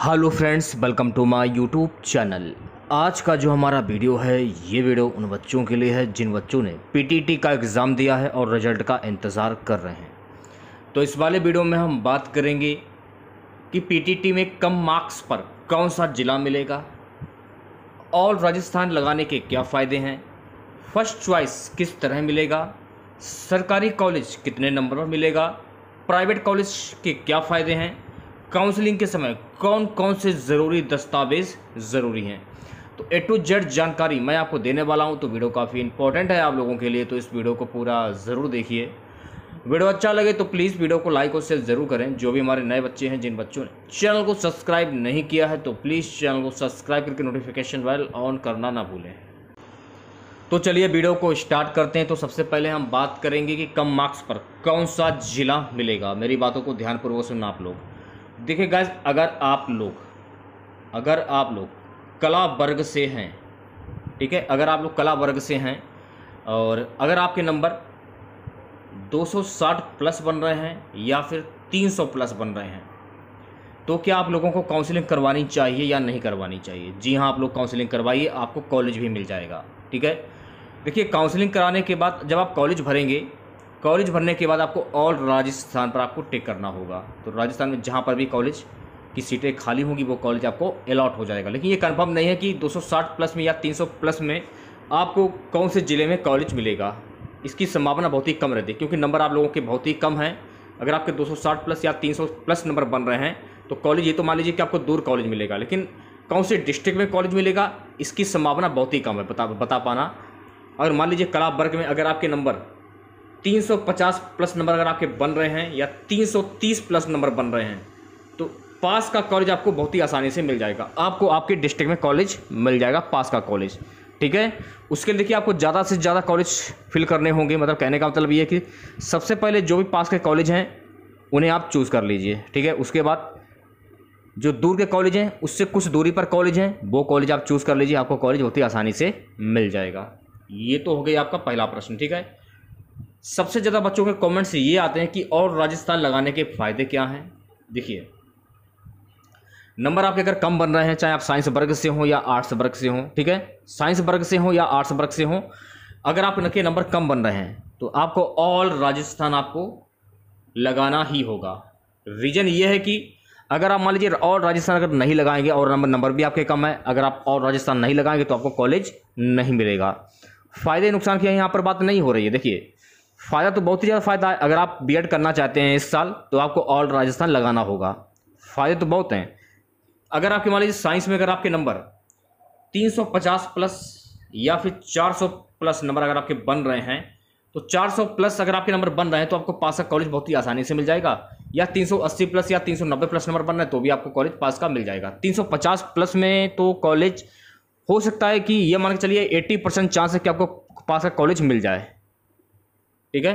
hello friends welcome to my YouTube channel आज का जो हमारा वीडियो है ये वीडियो उन बच्चों के लिए है जिन बच्चों ने पीटीटी का एग्ज़ाम दिया है और रिजल्ट का इंतज़ार कर रहे हैं तो इस वाले वीडियो में हम बात करेंगे कि पीटीटी में कम मार्क्स पर कौन सा ज़िला मिलेगा और राजस्थान लगाने के क्या फ़ायदे हैं फर्स्ट च्वाइस किस तरह मिलेगा सरकारी कॉलेज कितने नंबर पर मिलेगा प्राइवेट कॉलेज के क्या फ़ायदे हैं काउंसलिंग के समय कौन कौन से ज़रूरी दस्तावेज ज़रूरी हैं तो ए टू जेड जानकारी मैं आपको देने वाला हूं तो वीडियो काफ़ी इंपॉर्टेंट है आप लोगों के लिए तो इस वीडियो को पूरा ज़रूर देखिए वीडियो अच्छा लगे तो प्लीज़ वीडियो को लाइक और शेयर ज़रूर करें जो भी हमारे नए बच्चे हैं जिन बच्चों ने चैनल को सब्सक्राइब नहीं किया है तो प्लीज़ चैनल को सब्सक्राइब करके नोटिफिकेशन बेल ऑन करना ना भूलें तो चलिए वीडियो को स्टार्ट करते हैं तो सबसे पहले हम बात करेंगे कि कम मार्क्स पर कौन सा ज़िला मिलेगा मेरी बातों को ध्यानपूर्वक सुनना आप लोग देखिए गाइज अगर आप लोग अगर आप लोग कला वर्ग से हैं ठीक है अगर आप लोग कला वर्ग से हैं और अगर आपके नंबर 260 प्लस बन रहे हैं या फिर 300 प्लस बन रहे हैं तो क्या आप लोगों को काउंसलिंग करवानी चाहिए या नहीं करवानी चाहिए जी हाँ आप लोग काउंसलिंग करवाइए आपको कॉलेज भी मिल जाएगा ठीक है देखिए काउंसलिंग कराने के बाद जब आप कॉलेज भरेंगे कॉलेज भरने के बाद आपको ऑल राजस्थान पर आपको टेक करना होगा तो राजस्थान में जहाँ पर भी कॉलेज की सीटें खाली होंगी वो कॉलेज आपको अलॉट हो जाएगा लेकिन ये कन्फर्म नहीं है कि दो प्लस में या तीन प्लस में आपको कौन से ज़िले में कॉलेज मिलेगा इसकी संभावना बहुत ही कम रहती है क्योंकि नंबर आप लोगों के बहुत ही कम हैं अगर आपके 260 प्लस या 300 प्लस नंबर बन रहे हैं तो कॉलेज ये तो मान लीजिए कि आपको दूर कॉलेज मिलेगा लेकिन कौन से डिस्ट्रिक्ट में कॉलेज मिलेगा इसकी संभावना बहुत ही कम है बता बता पाना अगर मान लीजिए कला वर्ग में अगर आपके नंबर 350 प्लस नंबर अगर आपके बन रहे हैं या 330 प्लस नंबर बन रहे हैं तो पास का कॉलेज आपको बहुत ही आसानी से मिल जाएगा आपको आपके डिस्ट्रिक्ट में कॉलेज मिल जाएगा पास का कॉलेज ठीक है उसके लिए देखिए आपको ज़्यादा से ज़्यादा कॉलेज फिल करने होंगे मतलब कहने का मतलब ये है कि सबसे पहले जो भी पास के कॉलेज हैं उन्हें आप चूज़ कर लीजिए ठीक है उसके बाद जो दूर के कॉलेज हैं उससे कुछ दूरी पर कॉलेज हैं वो कॉलेज आप चूज़ कर लीजिए आपको कॉलेज बहुत ही आसानी से मिल जाएगा ये तो हो गई आपका पहला प्रश्न ठीक है सबसे ज़्यादा बच्चों के कमेंट्स ये आते हैं कि और राजस्थान लगाने के फ़ायदे क्या हैं देखिए नंबर आपके अगर कम बन रहे हैं चाहे आप साइंस वर्ग से हों या आर्ट्स वर्ग से हों ठीक है साइंस वर्ग से हों या आर्ट्स वर्ग से हों अगर आप नके नंबर कम बन रहे हैं तो आपको ऑल राजस्थान आपको लगाना ही होगा रीज़न ये है कि अगर आप मान लीजिए और राजस्थान अगर नहीं लगाएंगे और नंबर नंबर भी आपके कम है अगर आप और राजस्थान नहीं लगाएंगे तो आपको कॉलेज नहीं मिलेगा फ़ायदे नुकसान की यहाँ पर बात नहीं हो रही है देखिए फ़ायदा तो बहुत ही ज़्यादा फ़ायदा है अगर आप बी करना चाहते हैं इस साल तो आपको ऑल राजस्थान लगाना होगा फ़ायदे तो बहुत हैं अगर आपके मान लीजिए साइंस में अगर आपके नंबर 350 प्लस या फिर 400 प्लस नंबर अगर आपके बन रहे हैं तो 400 प्लस अगर आपके नंबर बन रहे हैं तो आपको पास का कॉलेज बहुत ही आसानी से मिल जाएगा या 380 प्लस या 390 प्लस नंबर बन रहे हैं तो भी आपको कॉलेज पास का मिल जाएगा 350 प्लस में तो कॉलेज हो सकता है कि यह मान के चलिए 80 परसेंट चांस है कि आपको पास का कॉलेज मिल जाए ठीक है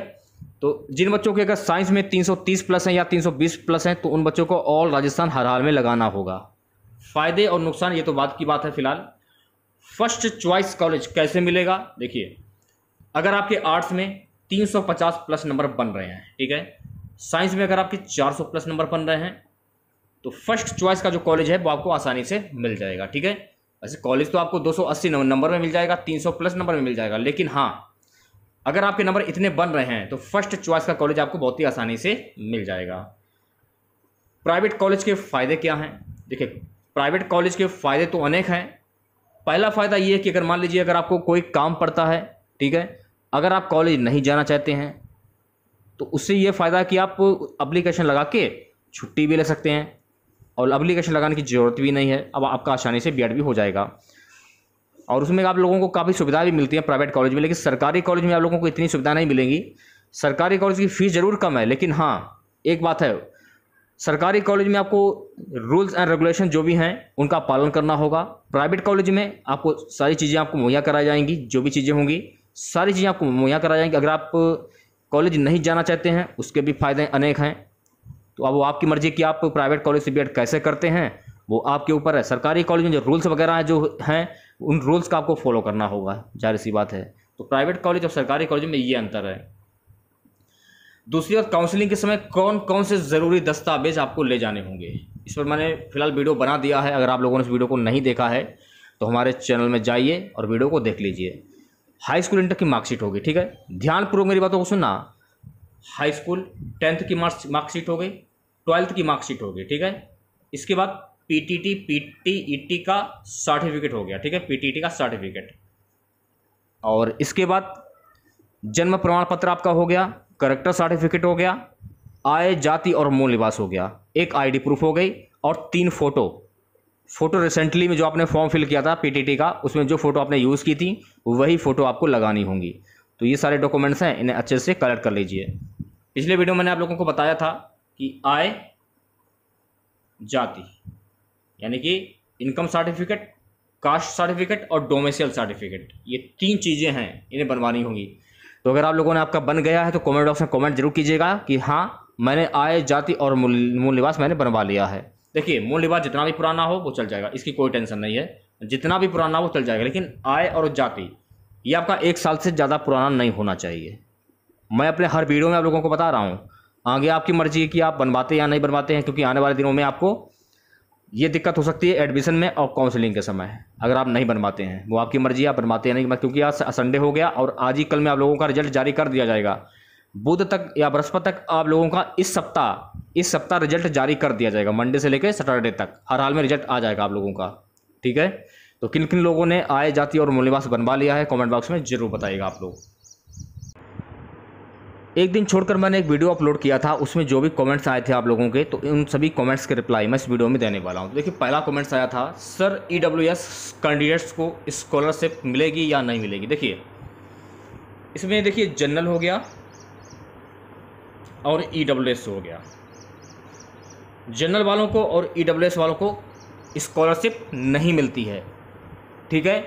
तो जिन बच्चों के अगर साइंस में 330 प्लस हैं या 320 प्लस हैं तो उन बच्चों को ऑल राजस्थान हर हाल में लगाना होगा फ़ायदे और नुकसान ये तो बात की बात है फिलहाल फर्स्ट च्वाइस कॉलेज कैसे मिलेगा देखिए अगर आपके आर्ट्स में 350 प्लस नंबर बन रहे हैं ठीक है साइंस में अगर आपके 400 प्लस नंबर बन रहे हैं तो फर्स्ट चॉइस का जो कॉलेज है वो आपको आसानी से मिल जाएगा ठीक है वैसे कॉलेज तो आपको 280 नंबर में मिल जाएगा 300 प्लस नंबर में मिल जाएगा लेकिन हाँ अगर आपके नंबर इतने बन रहे हैं तो फर्स्ट चॉइस का कॉलेज आपको बहुत ही आसानी से मिल जाएगा प्राइवेट कॉलेज के फ़ायदे क्या हैं देखिए प्राइवेट कॉलेज के फ़ायदे तो अनेक हैं पहला फ़ायदा ये है कि अगर मान लीजिए अगर आपको कोई काम पड़ता है ठीक है अगर आप कॉलेज नहीं जाना चाहते हैं तो उससे ये फ़ायदा कि आप अप्लीकेशन लगा के छुट्टी भी ले सकते हैं और अप्लीकेशन लगाने की ज़रूरत भी नहीं है अब आपका आसानी से बी भी हो जाएगा और उसमें आप लोगों को काफ़ी सुविधा भी मिलती है प्राइवेट कॉलेज में लेकिन सरकारी कॉलेज में आप लोगों को इतनी सुविधा नहीं मिलेंगी सरकारी कॉलेज की फ़ीस ज़रूर कम है लेकिन हाँ एक बात है सरकारी कॉलेज में आपको रूल्स एंड रेगुलेशन जो भी हैं उनका पालन करना होगा प्राइवेट कॉलेज में आपको सारी चीज़ें आपको मुहैया कराई जाएंगी जो भी चीज़ें होंगी सारी चीज़ें आपको मुहैया कराई जाएंगी अगर आप कॉलेज नहीं जाना चाहते हैं उसके भी फ़ायदे अनेक हैं तो अब वो आपकी मर्ज़ी कि आप प्राइवेट कॉलेज से बी कैसे करते हैं वो आपके ऊपर है सरकारी कॉलेज में जो रूल्स वगैरह हैं जो हैं उन रूल्स का आपको फॉलो करना होगा जाहिर सी बात है तो प्राइवेट कॉलेज और सरकारी कॉलेज में ये अंतर है दूसरी बात काउंसलिंग के समय कौन कौन से ज़रूरी दस्तावेज आपको ले जाने होंगे इस पर मैंने फिलहाल वीडियो बना दिया है अगर आप लोगों ने इस वीडियो को नहीं देखा है तो हमारे चैनल में जाइए और वीडियो को देख लीजिए हाई स्कूल इंटर की मार्कशीट होगी ठीक है ध्यानपूर्वक मेरी बातों को सुनना हाई स्कूल टेंथ की मार्क्स मार्कशीट हो गई ट्वेल्थ की मार्कशीट होगी ठीक है इसके बाद पीटीटी पीटीईटी e का सर्टिफिकेट हो गया ठीक है पीटीटी का सर्टिफिकेट और इसके बाद जन्म प्रमाण पत्र आपका हो गया करेक्टर सर्टिफिकेट हो गया आय जाति और मूल निवास हो गया एक आईडी प्रूफ हो गई और तीन फोटो फोटो रिसेंटली में जो आपने फॉर्म फिल किया था पीटीटी का उसमें जो फोटो आपने यूज़ की थी वही फ़ोटो आपको लगानी होंगी तो ये सारे डॉक्यूमेंट्स हैं इन्हें अच्छे से कलेक्ट कर लीजिए पिछले वीडियो मैंने आप लोगों को बताया था कि आय जाति यानी कि इनकम सर्टिफिकेट कास्ट सर्टिफिकेट और डोमेसियल सर्टिफिकेट ये तीन चीज़ें हैं इन्हें बनवानी होगी तो अगर आप लोगों ने आपका बन गया है तो कमेंट बॉक्स में कमेंट जरूर कीजिएगा कि हाँ मैंने आय जाति और मूल निवास मैंने बनवा लिया है देखिए मूल निवास जितना भी पुराना हो वो चल जाएगा इसकी कोई टेंशन नहीं है जितना भी पुराना हो वो चल जाएगा लेकिन आय और जाति ये आपका एक साल से ज़्यादा पुराना नहीं होना चाहिए मैं अपने हर वीडियो में आप लोगों को बता रहा हूँ आगे आपकी मर्जी है कि आप बनवाते या नहीं बनवाते हैं क्योंकि आने वाले दिनों में आपको ये दिक्कत हो सकती है एडमिशन में और काउंसलिंग के समय अगर आप नहीं बनवाते हैं वो आपकी मर्जी आप बनवाते हैं नहीं क्योंकि आज संडे हो गया और आज ही कल में आप लोगों का रिजल्ट जारी कर दिया जाएगा बुध तक या बृहस्पति तक आप लोगों का इस सप्ताह इस सप्ताह रिजल्ट जारी कर दिया जाएगा मंडे से लेकर सैटरडे तक हर हाल में रिजल्ट आ जाएगा आप लोगों का ठीक है तो किन किन लोगों ने आय जाति और मूल्यवास बनवा लिया है कमेंट बॉक्स में जरूर बताइएगा आप लोग एक दिन छोड़कर मैंने एक वीडियो अपलोड किया था उसमें जो भी कमेंट्स आए थे आप लोगों के तो उन सभी कमेंट्स के रिप्लाई मैं इस वीडियो में देने वाला हूँ देखिए पहला कमेंट्स आया था sir E W S candidates को स्कॉलरशिप मिलेगी या नहीं मिलेगी देखिए इसमें देखिए जनरल हो गया और ई डब्ल्यू एस हो गया जनरल वालों को और ई डब्ल्यू एस वालों को स्कॉलरशिप नहीं मिलती है ठीक है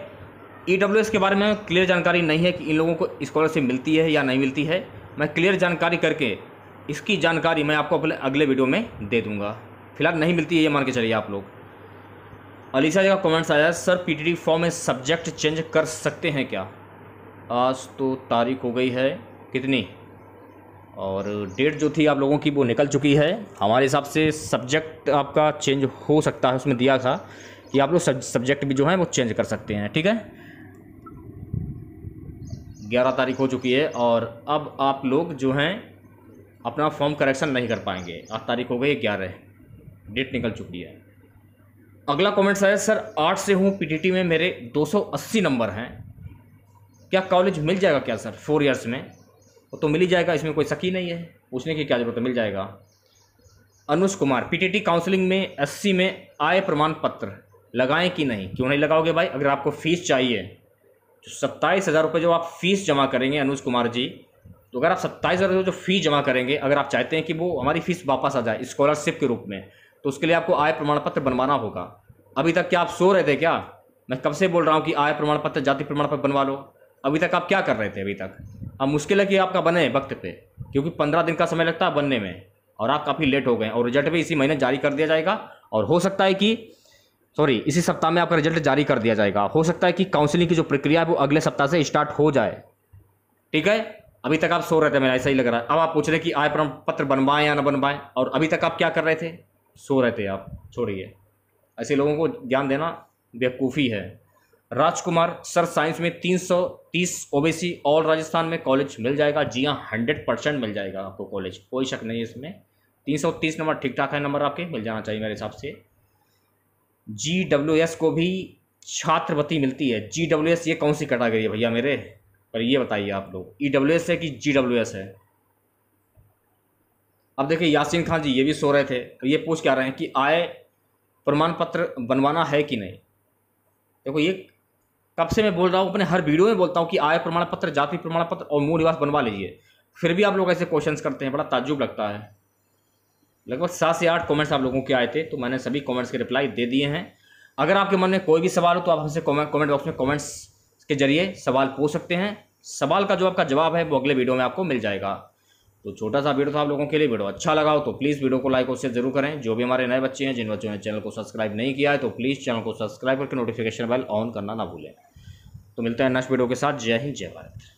ई डब्ल्यू एस के बारे में क्लियर जानकारी नहीं है कि इन लोगों को स्कॉलरशिप मिलती है या नहीं मिलती है मैं क्लियर जानकारी करके इसकी जानकारी मैं आपको अपने अगले वीडियो में दे दूँगा फिलहाल नहीं मिलती है ये मान के चलिए आप लोग अलीसा जी का कमेंट्स आया सर पीटीडी फॉर्म में सब्जेक्ट चेंज कर सकते हैं क्या आज तो तारीख हो गई है कितनी और डेट जो थी आप लोगों की वो निकल चुकी है हमारे हिसाब से सब्जेक्ट आपका चेंज हो सकता है उसमें दिया था कि आप लोग सब्जेक्ट भी जो है वो चेंज कर सकते हैं ठीक है ग्यारह तारीख हो चुकी है और अब आप लोग जो हैं अपना फॉर्म करेक्शन नहीं कर पाएंगे आठ तारीख हो गई ग्यारह डेट निकल चुकी है अगला कमेंट है सर आठ से हूँ पीटीटी में मेरे 280 नंबर हैं क्या कॉलेज मिल जाएगा क्या सर फोर इयर्स में वो तो मिल ही जाएगा इसमें कोई शक नहीं है पूछने की क्या ज़रूरत है मिल जाएगा अनुज कुमार पीटीटी काउंसलिंग में एससी में आय प्रमाण पत्र लगाएं कि नहीं क्यों नहीं लगाओगे भाई अगर आपको फीस चाहिए सत्ताईस हज़ार रुपये जो आप फीस जमा करेंगे अनुज कुमार जी तो अगर आप सत्ताईस हज़ार रुपये जो फीस जमा करेंगे अगर आप चाहते हैं कि वो हमारी फ़ीस वापस आ जाए स्कॉलरशिप के रूप में तो उसके लिए आपको आय प्रमाण पत्र बनवाना होगा अभी तक क्या आप सो रहे थे क्या मैं कब से बोल रहा हूँ कि आय प्रमाण पत्र जाति प्रमाण पत्र बनवा लो अभी तक आप क्या कर रहे थे अभी तक अब मुश्किल है कि आपका बने वक्त पे क्योंकि पंद्रह दिन का समय लगता है बनने में और आप काफ़ी लेट हो गए और रिजल्ट भी इसी महीने जारी कर दिया जाएगा और हो सकता है कि सॉरी इसी सप्ताह में आपका रिजल्ट जारी कर दिया जाएगा हो सकता है कि काउंसलिंग की जो प्रक्रिया है वो अगले सप्ताह से स्टार्ट हो जाए ठीक है अभी तक आप सो रहे थे मेरा ऐसा ही लग रहा है अब आप पूछ रहे कि आय प्रमाण पत्र बनवाएं या ना बनवाएं और अभी तक आप क्या कर रहे थे सो रहे थे आप छोड़िए ऐसे लोगों को ज्ञान देना बेवकूफ़ी है राजकुमार सर साइंस में 330 ओबीसी ऑल राजस्थान में कॉलेज मिल जाएगा जी हाँ हंड्रेड परसेंट मिल जाएगा आपको कॉलेज कोई शक नहीं है इसमें 330 नंबर ठीक ठाक है नंबर आपके मिल जाना चाहिए मेरे हिसाब से जी डब्ल्यू एस को भी छात्रवृत्ति मिलती है जी डब्ल्यू एस ये कौन सी कैटागरी है भैया मेरे पर ये बताइए आप लोग ई डब्ल्यू एस है कि जी डब्ल्यू एस है अब देखिए यासीन खान जी ये भी सो रहे थे और ये पूछ के आ रहे हैं कि आय प्रमाण पत्र बनवाना है कि नहीं देखो ये कब से मैं बोल रहा हूँ अपने हर वीडियो में बोलता हूँ कि आय प्रमाण पत्र जाति प्रमाण पत्र और मूल निवास बनवा लीजिए फिर भी आप लोग ऐसे क्वेश्चंस करते हैं बड़ा ताजुब लगता है लगभग सात से आठ कमेंट्स आप लोगों के आए थे तो मैंने सभी कमेंट्स के रिप्लाई दे दिए हैं अगर आपके मन में कोई भी सवाल हो तो आप हमसे कमेंट बॉक्स में कमेंट्स के जरिए सवाल पूछ सकते हैं सवाल का जो आपका जवाब है वो अगले वीडियो में आपको मिल जाएगा तो छोटा सा वीडियो था आप लोगों के लिए वीडियो अच्छा लगा हो तो प्लीज़ वीडियो को लाइक और शेयर जरूर करें जो भी हमारे नए बच्चे हैं जिन बच्चों ने चैनल को सब्सक्राइब नहीं किया है तो प्लीज़ चैनल को सब्सक्राइब करके नोटिफिकेशन बेल ऑन करना ना भूलें तो मिलते हैं नेक्स्ट वीडियो के साथ जय हिंद जय भारत